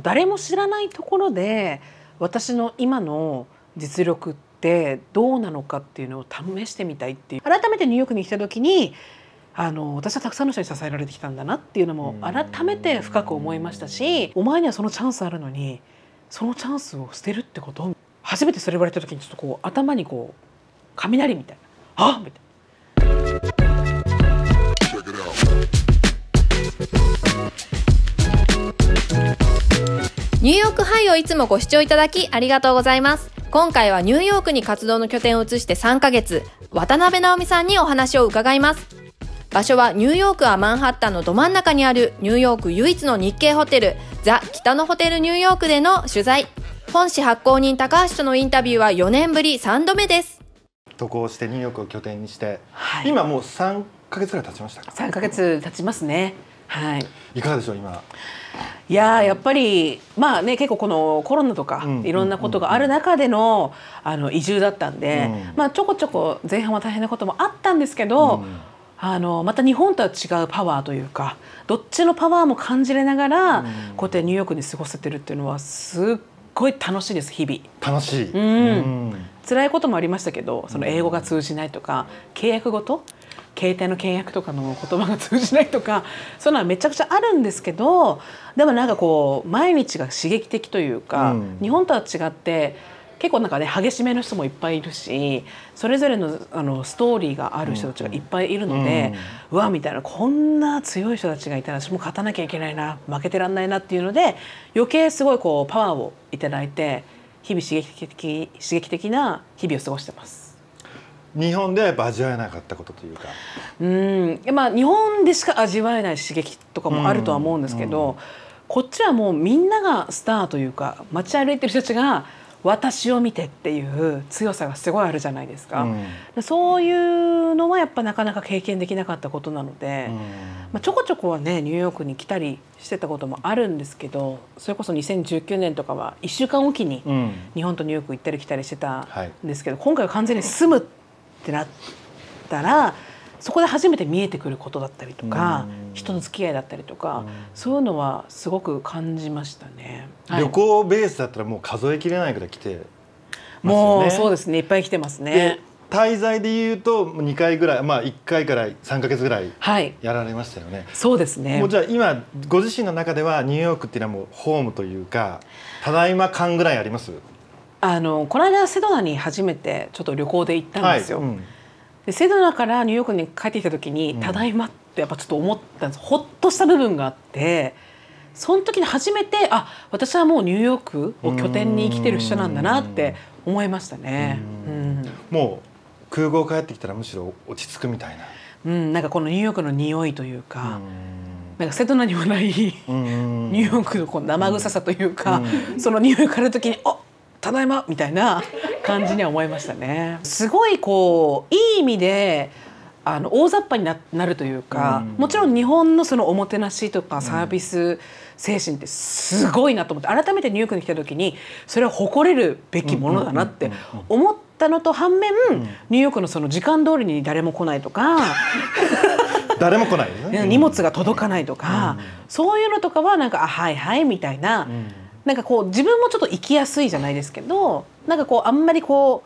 誰も知らないところで私の今の実力ってどうなのかっていうのを試してみたいっていう改めてニューヨークに来た時にあの私はたくさんの人に支えられてきたんだなっていうのも改めて深く思いましたしお前にはそのチャンスあるのにそのチャンスを捨てるってこと初めてそれ言われた時にちょっとこう頭にこう雷みたいな「あっ!」みたいな。ニューヨークハイをいつもご視聴いただきありがとうございます。今回はニューヨークに活動の拠点を移して3ヶ月、渡辺直美さんにお話を伺います。場所はニューヨークはマンハッタンのど真ん中にあるニューヨーク唯一の日系ホテル、ザ・北のホテルニューヨークでの取材。本市発行人高橋とのインタビューは4年ぶり3度目です。渡航してニューヨークを拠点にして、はい、今もう3ヶ月ぐらい経ちましたか3ヶ月経ちますね。はい、いかがでしょう今いややっぱりまあね結構このコロナとかいろんなことがある中でのあの移住だったんで、うん、まあ、ちょこちょこ前半は大変なこともあったんですけど、うん、あのまた日本とは違うパワーというかどっちのパワーも感じれながら、うん、こうやってニューヨークに過ごせてるっていうのはすっごい楽しいです日々。楽しい、うん辛いこともありましたけどその英語が通じないとか契約ごと携帯の契約とかの言葉が通じないとか そういうのはめちゃくちゃあるんですけどでもなんかこう毎日が刺激的というか、うん、日本とは違って結構なんかね激しめの人もいっぱいいるしそれぞれのあのストーリーがある人たちがいっぱいいるので、うん、わみたいなこんな強い人たちがいたら私も勝たなきゃいけないな負けてらんないなっていうので余計すごいこうパワーを頂いて日々刺激的刺激的な日々を過ごしてます。日本ではやっぱ味わえなかったことというかうんまあ日本でしか味わえない刺激とかもあるとは思うんですけど、うんうん、こっちはもうみんながスターというか街歩いてる人たちが私を見てっていう強さがすごいあるじゃないですか、うん、そういうのはやっぱなかなか経験できなかったことなので、うん、まあ、ちょこちょこはねニューヨークに来たりしてたこともあるんですけどそれこそ2019年とかは1週間おきに日本とニューヨーク行ったり来たりしてたんですけど、はい、今回は完全に住むってなったらそこで初めて見えてくることだったりとか、うん、人の付き合いだったりとか、うん、そういうのはすごく感じましたね、はい、旅行ベースだったらもう数えきれないぐらい来て、もうそうですねいっぱい来てますね滞在で言うと二回ぐらい、まあ、一回から三か月ぐらいやられましたよね、はい、そうですねもうじゃあ今ご自身の中ではニューヨークっていうのはもうホームというかただいま感ぐらいありますあのこの間セドナに初めてちょっと旅行で行ったんですよ。はいうん、でセドナからニューヨークに帰ってきた時に「ただいま」ってやっぱちょっと思ったんですほっとした部分があってその時に初めてあ私はもうニューヨークを拠点に生きてる人なんだなって思いましたね。うん、もう空港帰ってきたらむしろ落ち着くみたいな。うん、なんかこのニューヨークの匂いというか。なんかセドナにもない ニューヨークのこう生臭さというか、その匂いからいだ時に「おただいまみたいな 感じには思いましたね。すごいこういい意味であの大雑把になるというか、もちろん日本のそのおもてなしとかサービス精神ってすごいなと思って改めてニューヨークに来た時にそれは誇れるべきものだなって思ったのと反面、ニューヨークのその時間通りに誰も来ないとか。誰も来ない、ね、荷物が届かないとか、そういうのとかはなんかあはいはいみたいななんかこう自分もちょっと生きやすいじゃないですけどなんかこうあんまりこ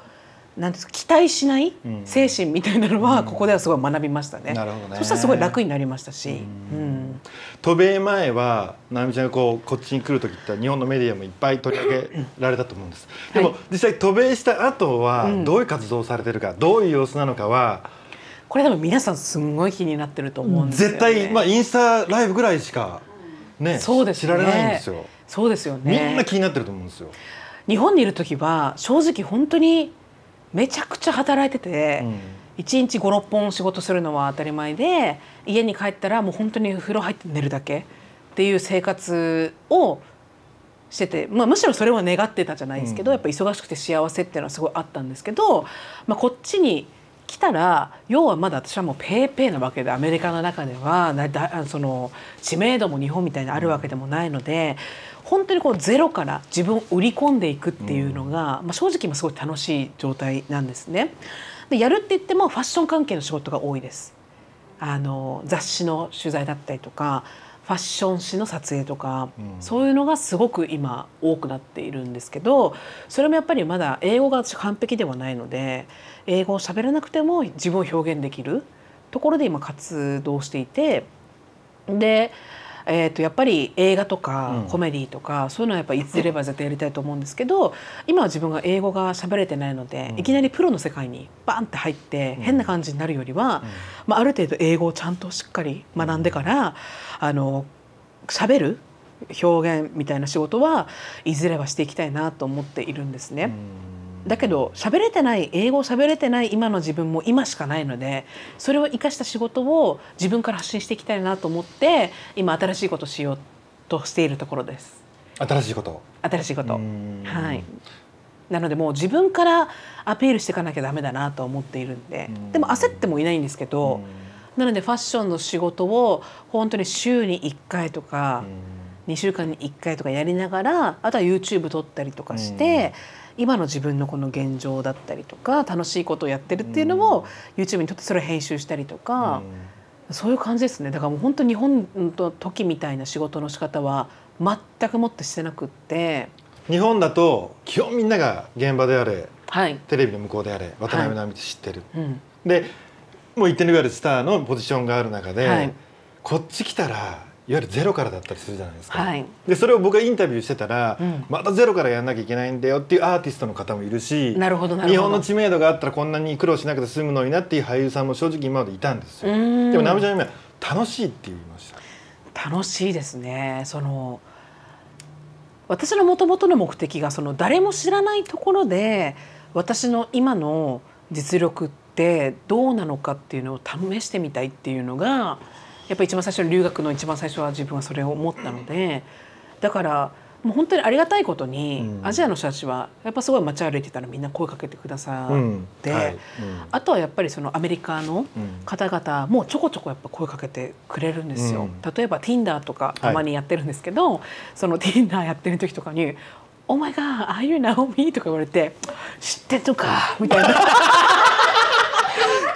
うなんです期待しない精神みたいなのは、ここではすごい学びましたね。なるほどねそしたらすごい楽になりましたし。うん渡米前は直美ちゃんがこうこっちに来る時って日本のメディアもいっぱい取り上げられたと思うんです。でも、実際渡米した後はどういう活動をされてるか、どういう様子なのかはこれ多分皆さんすごい気になってると思うんですよ、ね、絶対まあインスタライブぐらいしかねそうです、ね、知られないんですよ。そうですよねみんな気になってると思うんですよ。日本にいる時は正直本当にめちゃくちゃ働いてて、うん、1日56本仕事するのは当たり前で家に帰ったらもう本当に風呂入って寝るだけっていう生活をしてて、まあ、むしろそれは願ってたじゃないですけど、うん、やっぱ忙しくて幸せっていうのはすごいあったんですけど、まあ、こっちに来たら要はまだ私はもうペーペーなわけでアメリカの中ではだその知名度も日本みたいにあるわけでもないので本当にこうゼロから自分を売り込んでいくっていうのが、うん、まあ、正直今すごい楽しい状態なんですね。でやるって言ってもファッション関係の仕事が多いです。あの雑誌の取材だったりとかファッション誌の撮影とか、うん、そういうのがすごく今多くなっているんですけどそれもやっぱりまだ英語が私完璧ではないので英語を喋らなくても自分を表現できるところで今活動していてでえー、とやっぱり映画とかコメディとか、そういうのはやっぱいずれば絶対やりたいと思うんですけど今は自分が英語が喋れてないので、いきなりプロの世界にバンって入って変な感じになるよりは、まあ、ある程度英語をちゃんとしっかり学んでから、あの喋る表現みたいな仕事はいずれはしていきたいなと思っているんですね。だけど喋れてない英語を喋れてない今の自分も今しかないのでそれを生かした仕事を自分から発信していきたいなと思って今新しいことしようとしているところです。新しいこと新しいことはいなのでもう自分からアピールしていかなきゃダメだなと思っているんででも焦ってもいないんですけどなのでファッションの仕事を本当に週に1回とか2週間に1回とかやりながらあとは YouTube 撮ったりとかして。今の自分のこの現状だったりとか楽しいことをやってるっていうのを YouTube にとってそれを編集したりとか、そういう感じですねだからもう本当日本の時みたいな仕事の仕方は全くもってしてなくって日本だと基本みんなが現場であれ、はい、テレビの向こうであれ渡辺直美って知ってる、はいうん、でもう言ってるスターのポジションがある中で、はい、こっち来たらいわゆるゼロからだったりするじゃないですか、はい、でそれを僕がインタビューしてたら、うん、またゼロからやんなきゃいけないんだよっていうアーティストの方もいるしなるほど日本の知名度があったらこんなに苦労しなくて済むのになっていう俳優さんも正直今までいたんですよでも奈美ちゃん今楽しいって言いました楽しいですねその私のもともとの目的がその誰も知らないところで私の今の実力ってどうなのかっていうのを試してみたいっていうのが。やっぱり一番最初の留学の一番最初は自分はそれを思ったのでだからもう本当にありがたいことに、アジアの人たちはやっぱすごい街歩いてたらみんな声かけてくださって、うんはいうん、あとはやっぱりそのアメリカの方々もちょこちょこやっぱ声かけてくれるんですよ。うん、例えば Tinder とかたまにやってるんですけど、はい、その Tinder やってる時とかに「お前がああいうナオミ」とか言われて「知ってんのか」みたいな。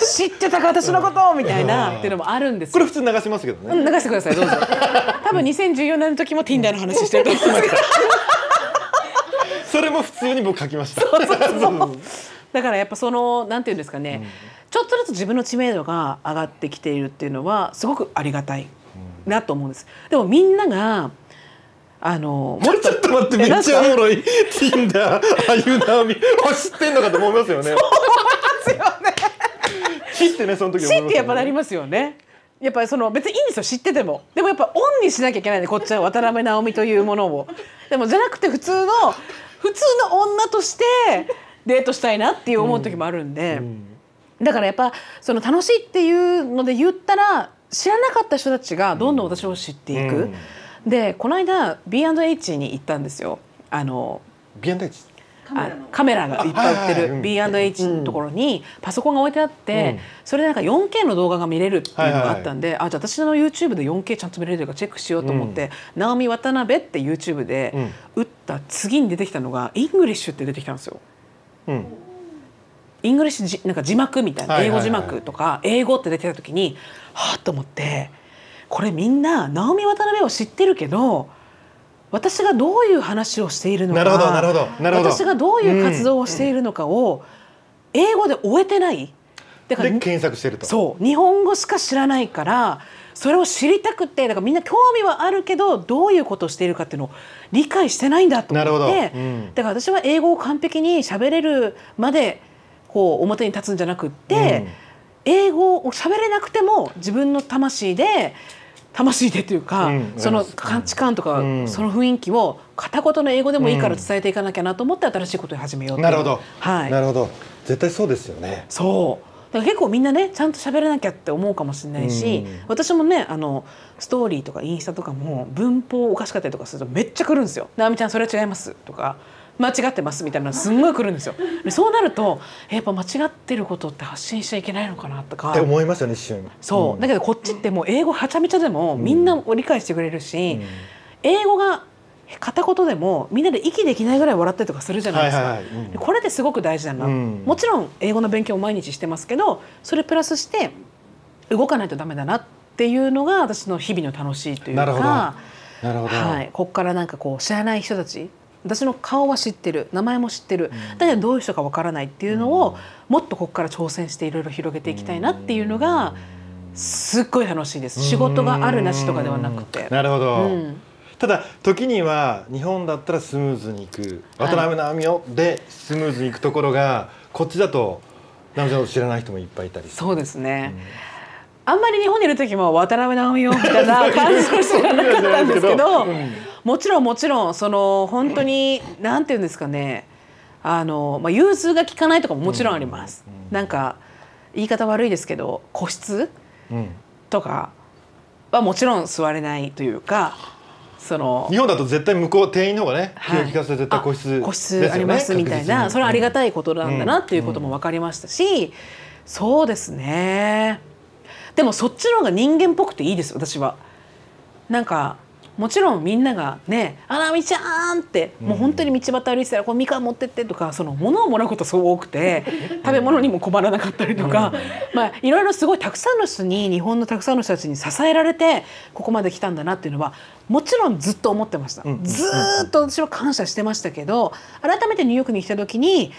知ってたか私のことみたいな、っていうのもあるんですこれ普通流しますけどね、流してくださいどうぞ 多分2014年の時も Tinder の話してると思うんす それも普通に僕書きましただからやっぱそのなんていうんですかね、ちょっとずつ自分の知名度が上がってきているっていうのはすごくありがたいなと思うんです。でもみんながあのもっ ちょっと待ってめっちゃおもろい Tinder あみ走ってんのかと思いますよね知ってねその時、知ってやっぱなりますよねやっぱその別にいいんですよ知っててもでもやっぱオンにしなきゃいけないんでこっちは渡辺直美というものをでもじゃなくて普通の普通の女としてデートしたいなっていう思う時もあるんで、うんうん、だからやっぱその楽しいっていうので言ったら知らなかった人たちがどんどん私を知っていく、うん、でこの間 B&H に行ったんですよあの B&H? カメラがいっぱい売ってる B&H のところにパソコンが置いてあって、それでなんか 4K の動画が見れるっていうのがあったんで、あじゃあ私の YouTube で 4K ちゃんと見れるかチェックしようと思って、直美渡辺って YouTube で打った次に出てきたのが「イングリッシュ」って出てきたんですよ。うんイングリッシュなんか字幕みたいな英語字幕とか英語って出てた時にはあと思ってこれみんなナオミ・渡辺を知ってるけど私がどういう話をしているのかなるほどなるほどなるほど私がどういう活動をしているのかを英語で終えてない。だから検索してるとそう日本語しか知らないからそれを知りたくてだからみんな興味はあるけどどういうことをしているかっていうのを理解してないんだと思って、うん、だから私は英語を完璧に喋れるまでこう表に立つんじゃなくって、うん、英語を喋れなくても自分の魂で魂でというか、その価値観とか、その雰囲気を片言の英語でもいいから伝えていかなきゃなと思って新しいことを始めようなるほど、はい、なるほど絶対そうですよねそうだから結構みんなねちゃんと喋らなきゃって思うかもしれないし、私もねあのストーリーとかインスタとかも文法おかしかったりとかするとめっちゃくるんですよ「直美ちゃんそれは違います」とか間違ってますみたいなすんごい来るんですよでそうなるとやっぱ間違ってることって発信しちゃいけないのかなとかって思いますよね一瞬そう、うん、だけどこっちってもう英語はちゃめちゃでもみんな理解してくれるし、うん、英語が片言でもみんなで息できないぐらい笑ったりとかするじゃないですか、はいはいはいうん、これですごく大事だな、もちろん英語の勉強を毎日してますけどそれプラスして動かないとダメだなっていうのが私の日々の楽しいというかなるほどなるほど、はい、ここからなんかこう知らない人たち私の顔は知ってる名前も知ってる、だけどどういう人かわからないっていうのを、もっとここから挑戦していろいろ広げていきたいなっていうのがすっごい楽しいです仕事があるなしとかではなくて。なるほど、うんただ時には日本だったらスムーズにいく渡辺直美をでスムーズにいくところがこっちだと直美さんを知らない人もいっぱいいたりそうですね、うん、あんまり日本にいる時も渡辺直美をみた いな感じはらなかったんですけど。もちろんもちろんその本当に何て言うんですかねあの、まあ、融通が効かないとかももちろんあります。なんか言い方悪いですけど個室、とかはもちろん座れないというか。その日本だと絶対向こう店員の方がね、気を利かせて絶対個室、個室ありますみたいなそれはありがたいことなんだなっていうことも分かりましたし、そうですねでもそっちの方が人間っぽくていいです私は。なんかもちろんみんながね「あらみちゃん!」ってもう本当に道端歩いてたら「こうみかん持ってって」とかその物をもらうことすごく多くて食べ物にも困らなかったりとか、まあ、いろいろすごいたくさんの人に日本のたくさんの人たちに支えられてここまで来たんだなっていうのはもちろんずっと思ってました。ずっと私は感謝してましたけど改めてニューヨークに来た時に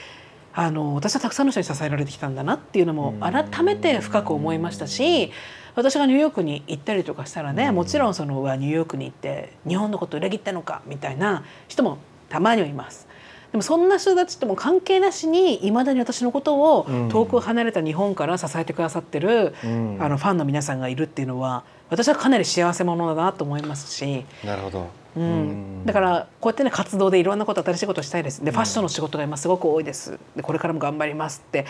あの私はたくさんの人に支えられてきたんだなっていうのも改めて深く思いましたし。私がニューヨークに行ったりとかしたらね、もちろんそのニューヨークに行って日本のこと裏切ったのかみたいな人もたまにはいます。でもそんな人たちとも関係なしにいまだに私のことを遠く離れた日本から支えてくださってる、うん、あのファンの皆さんがいるっていうのは私はかなり幸せ者だなと思いますし。なるほどうん、だからこうやってね活動でいろんなこと新しいことしたいですでファッションの仕事が今すごく多いですでこれからも頑張りますって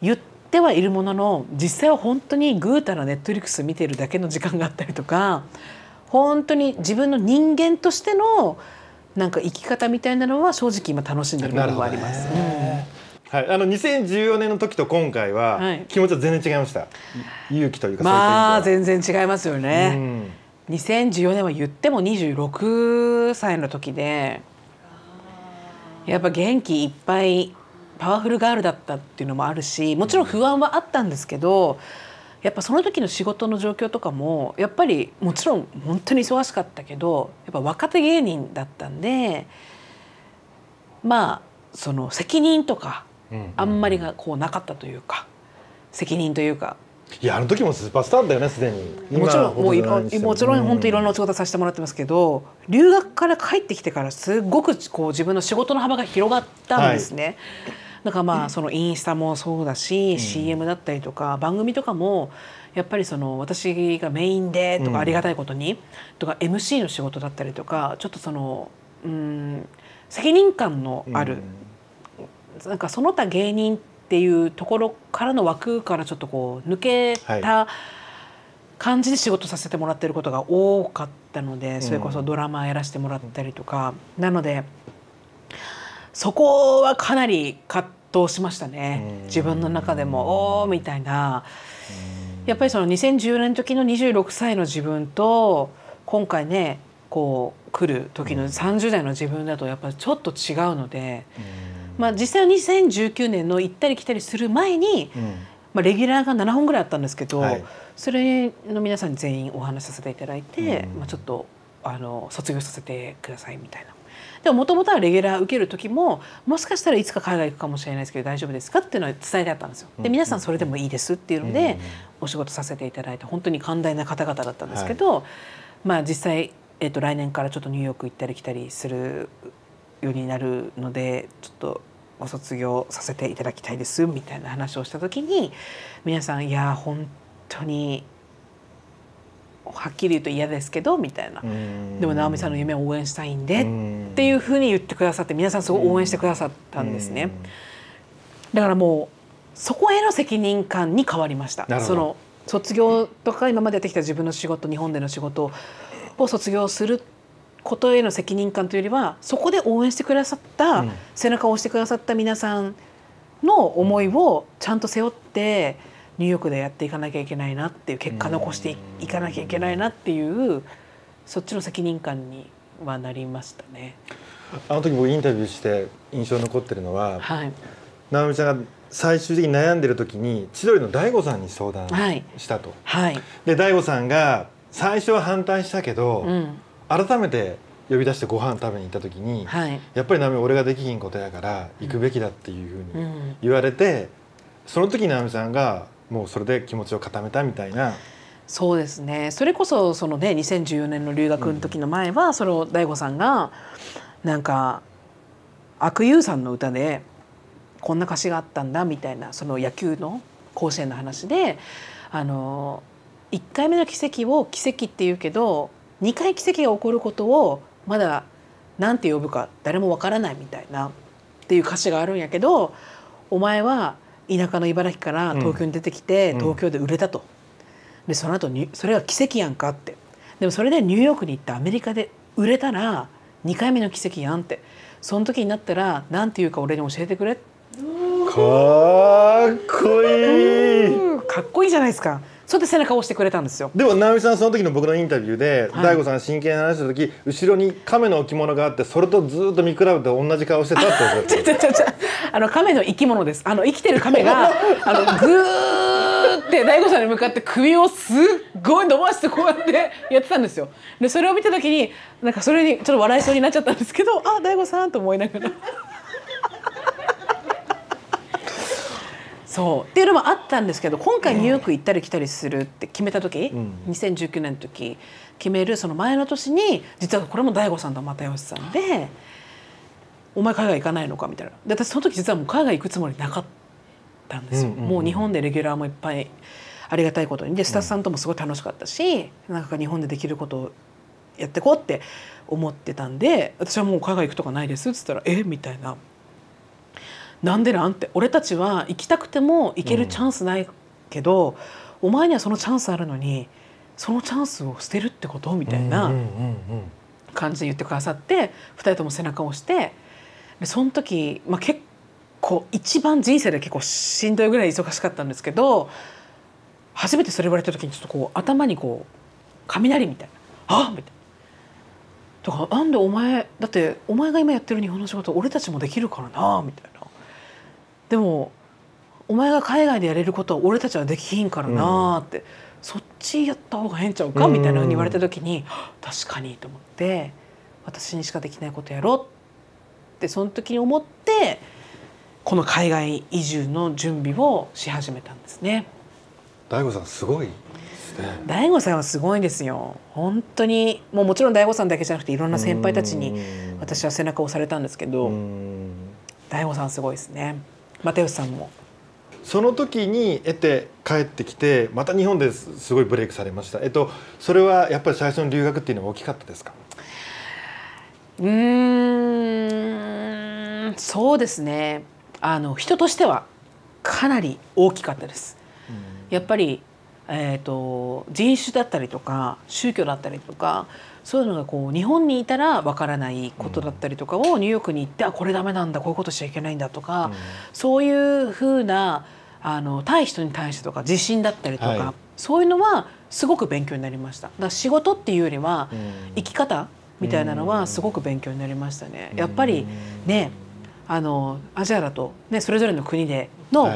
言ってはいるものの実際は本当にぐうたらネットリックス見てるだけの時間があったりとか本当に自分の人間としてのなんか生き方みたいなのは正直今楽しんでる部分はあります。はい、あの2014年の時と今回は気持ちは全然違いました、はい、勇気というかまあ全然違いますよね、うん、2014年は言っても26歳の時でやっぱ元気いっぱいパワフルガールだったっていうのもあるしもちろん不安はあったんですけどやっぱその時の仕事の状況とかもやっぱりもちろん本当に忙しかったけどやっぱ若手芸人だったんでまあその責任とかあんまりがこうなかったというか責任というかいやあの時もスーパースターだよねすでにもちろんもうもちろん本当いろんなお仕事させてもらってますけど、うん、留学から帰ってきてからすごくこう自分の仕事の幅が広がったんですね。はいんかまあそのインスタもそうだし、うん、CM だったりとか番組とかもやっぱりその私がメインでとかありがたいことに、とか MC の仕事だったりとかちょっとそのうん責任感のある、うん、なんかその他芸人っていうところからの枠からちょっとこう抜けた感じで仕事させてもらってることが多かったので、それこそドラマやらせてもらったりとか、うん、なのでそこはかなり葛動しましたね自分の中でも「おお」みたいなやっぱりその2010年の時の26歳の自分と今回ねこう来る時の30代の自分だとやっぱちょっと違うので、まあ、実際は2019年の行ったり来たりする前に、まあ、レギュラーが7本ぐらいあったんですけど、はい、それの皆さんに全員お話しさせていただいて、まあ、ちょっとあの卒業させてくださいみたいなでももともとはレギュラー受ける時ももしかしたらいつか海外行くかもしれないですけど大丈夫ですかっていうのは伝えてあったんですよ。で皆さんそれでもいいですっていうのでお仕事させていただいて本当に寛大な方々だったんですけど、はい、まあ実際、えー、と来年からちょっとニューヨーク行ったり来たりするようになるのでちょっと。お卒業させていただきたいですみたいな話をした時に皆さんいや本当にはっきり言うと嫌ですけどみたいなでも直美さんの夢を応援したいんでっていうふうに言ってくださって皆さんすごい応援してくださったんですね。だからもうそこへの責任感に変わりましたその卒業とか今までやってきた自分の仕事日本での仕事を卒業することへの責任感というよりはそこで応援してくださった、うん、背中を押してくださった皆さんの思いをちゃんと背負って。うんニューヨークでやっていかなきゃいけないなっていう結果残していかなきゃいけないなっていうそっちの責任感にはなりましたね。あの時僕インタビューして印象に残ってるのは、はい、直美ちゃんが最終的に悩んでる時に千鳥の大悟さんに相談したと。はいはい、で大悟さんが最初は反対したけど、うん、改めて呼び出してご飯食べに行った時に、はい、やっぱり直美俺ができひんことやから行くべきだっていうふうに言われて、うん、その時直美さんがもうそれで気持ちを固めたみたいな。そうですねそれこそそのね2014年の留学の時の前は、うん、その大悟さんがなんか悪友さんの歌でこんな歌詞があったんだみたいなその野球の甲子園の話であの1回目の奇跡を奇跡っていうけど2回奇跡が起こることをまだ何て呼ぶか誰もわからないみたいなっていう歌詞があるんやけどお前は田舎の茨城から東京に出てきて、東京で売れたと、でその後にそれが奇跡やんかってでもそれでニューヨークに行ってアメリカで売れたら2回目の奇跡やんってその時になったら何て言うか俺に教えてくれかっこいいかっこいいじゃないですか。それで背中を押してくれたんですよでも直美さんその時の僕のインタビューで、はい、大悟さん真剣に話した時後ろに亀の置物があってそれとずっと見比べて同じ顔してたってことですちあの亀の生き物ですあの生きてる亀があのグーって大悟さんに向かって首をすっごい伸ばしてこうやってやってたんですよでそれを見た時になんかそれにちょっと笑いそうになっちゃったんですけどあ大悟さんと思いながら。そうっていうのもあったんですけど今回ニューヨーク行ったり来たりするって決めた時、うん、2019年の時決めるその前の年に実はこれも DAIGO さんと又吉さんで「お前海外行かないのか」みたいなで私その時実はもう海外行くつもりなかったんですよ。もう日本でレギュラーもいっぱいありがたいことにでスタッフさんともすごい楽しかったし、うん、なんか日本でできることをやってこうって思ってたんで私はもう海外行くとかないですっつったら「えみたいな。なんでなんって俺たちは行きたくても行けるチャンスないけど、うん、お前にはそのチャンスあるのにそのチャンスを捨てるってことみたいな感じで言ってくださって2人とも背中を押してでその時、まあ、結構一番人生で結構しんどいぐらい忙しかったんですけど初めてそれ言われた時にちょっとこう頭にこう雷みたいな「あみたいな。だからなんでお前だってお前が今やってる日本の仕事俺たちもできるからなみたいなでもお前が海外でやれることは俺たちはできひんからなって、うん、そっちやった方が変ちゃうかみたいなふうに言われた時に、確かにと思って私にしかできないことやろうってその時に思ってこの海外移住の準備をし始めたんですね。大悟さんすごい大悟さんはすごいですよ本当にもうもちろん大悟さんだけじゃなくていろんな先輩たちに私は背中を押されたんですけど大悟さんすごいですね。又吉さんも。その時に得て帰ってきてまた日本ですごいブレイクされました、えっと、それはやっぱり最初の留学っていうのは大きかったですかうんそうですねあの人としてはかなり大きかったです。やっぱりえーと人種だったりとか宗教だったりとかそういうのがこう日本にいたらわからないことだったりとかをニューヨークに行って、あこれダメなんだこういうことしちゃいけないんだとか、そういうふうなあの対人に対してとか自信だったりとか、はい、そういうのはすごく勉強になりました。だ仕事っていうよりは、生き方みたいなのはすごく勉強になりましたね。やっぱりねあのアジアだと、ね、それぞれの国での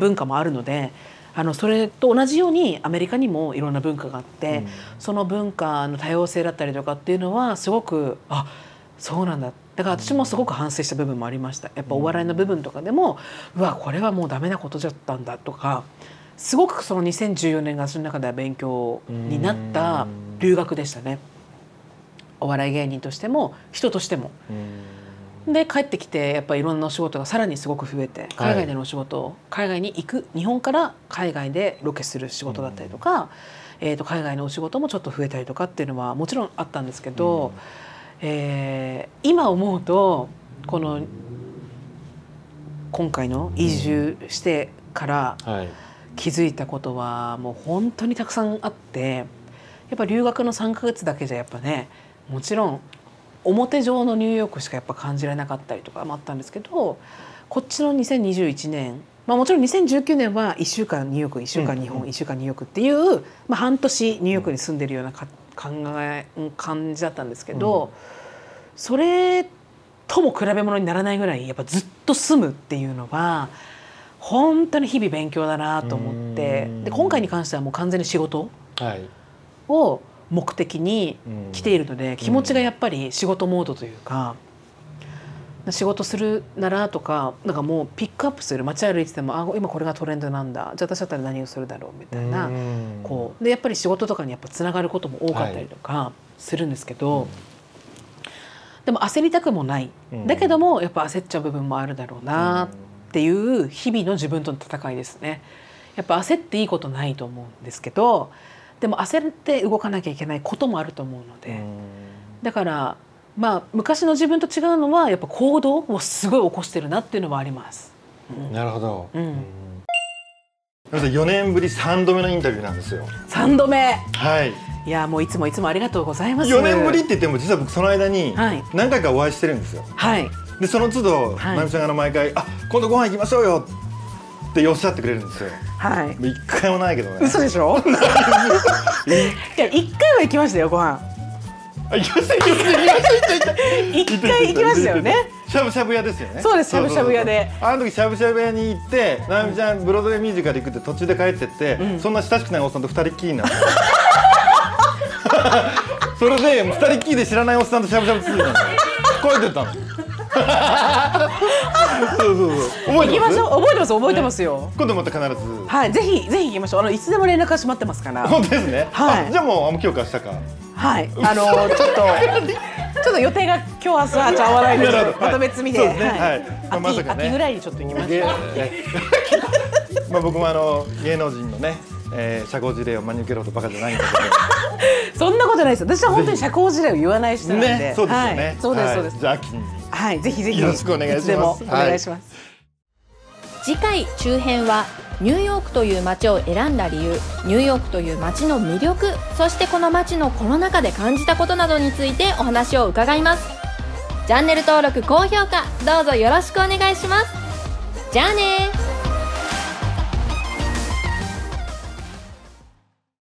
文化もあるので、はいあのそれと同じようにアメリカにもいろんな文化があって、うん、その文化の多様性だったりとかっていうのはすごくあそうなんだだから私もすごく反省した部分もありましたやっぱお笑いの部分とかでも、うん、うわこれはもうダメなことだったんだとかすごくその2014年がその中では勉強になった留学でしたね。お笑い芸人としても人としても。うんで帰ってきてやっぱりいろんなお仕事がさらにすごく増えて海外でのお仕事、を海外に行く日本から海外でロケする仕事だったりとか、うん、えー、と海外のお仕事もちょっと増えたりとかっていうのはもちろんあったんですけど、うん、えー、今思うとこの今回の移住してから気づいたことはもう本当にたくさんあってやっぱ留学の3か月だけじゃやっぱねもちろん表上のニューヨークしかやっぱ感じられなかったりとかもあったんですけどこっちの2021年まあ、もちろん2019年は1週間ニューヨーク1週間日本、うんうん、1週間ニューヨークっていう、まあ、半年ニューヨークに住んでるような考え感じだったんですけど、うん、それとも比べ物にならないぐらいやっぱずっと住むっていうのは本当に日々勉強だなと思ってで今回に関してはもう完全に仕事を、はい目的に来ているので、気持ちがやっぱり仕事モードというか。仕事するならとかなんかもうピックアップする街歩いててもあ今これがトレンドなんだじゃあ私だったら何をするだろうみたいなこうでやっぱり仕事とかにやっぱつながることも多かったりとかするんですけど、はいうん、でも焦りたくもない、うん、だけどもやっぱ焦っちゃう部分もあるだろうなっていう日々の自分との戦いですね。やっぱ焦っていいことないと思うんですけどでも焦って動かなきゃいけないこともあると思うのでだからまあ昔の自分と違うのはやっぱ行動をすごい起こしてるなっていうのはあります。うん、なるほど、うん4年ぶり3度目のインタビューなんですよ3度目はいいやもういつもいつもありがとうございます4年ぶりって言っても実は僕その間に何回かお会いしてるんですよはいでその都度、はい、奈美ちゃんが毎回「あ今度ご飯行きましょうよ」対寄せ合ってくれるんですよはい一回もないけどね嘘でしょ いや一回は行きましたよご飯あ行きました行きました一回行きましたよね しゃぶしゃぶ屋ですよねそうですしゃぶしゃぶ屋であの時しゃぶしゃぶ屋に行ってなみちゃんブロードウェイミュージカル行くって途中で帰ってって、そんな親しくないおっさんと二人きりなっ それで二人きりで知らないおっさんとしゃぶしゃぶ続いたんで書いてたの そうそうそう覚えてます覚えてます覚えてますよ、ね、今度また必ずはいぜひぜひ行きましょうあのいつでも連絡はしまってますから本当ですねはいじゃあもうあの今日かしたかはいあのちょっと ちょっと予定が今日明日じゃ合わないのでまた別見て、はいねはまあ、秋,、ね、秋ぐらいにちょっと行きましょう、まあ僕もあの芸能人のねえー、社交辞令を真に受けろとバカじゃないんだけどそんなことないです私は本当に社交辞令を言わない人なんで、ね、そうですよね、はい、そうですそうです、はい、じゃあはいぜひぜひよろしくお願いしますお願いします、はい、次回中編はニューヨークという街を選んだ理由ニューヨークという街の魅力そしてこの街のコロナ禍で感じたことなどについてお話を伺いますチャンネル登録高評価どうぞよろしくお願いしますじゃあね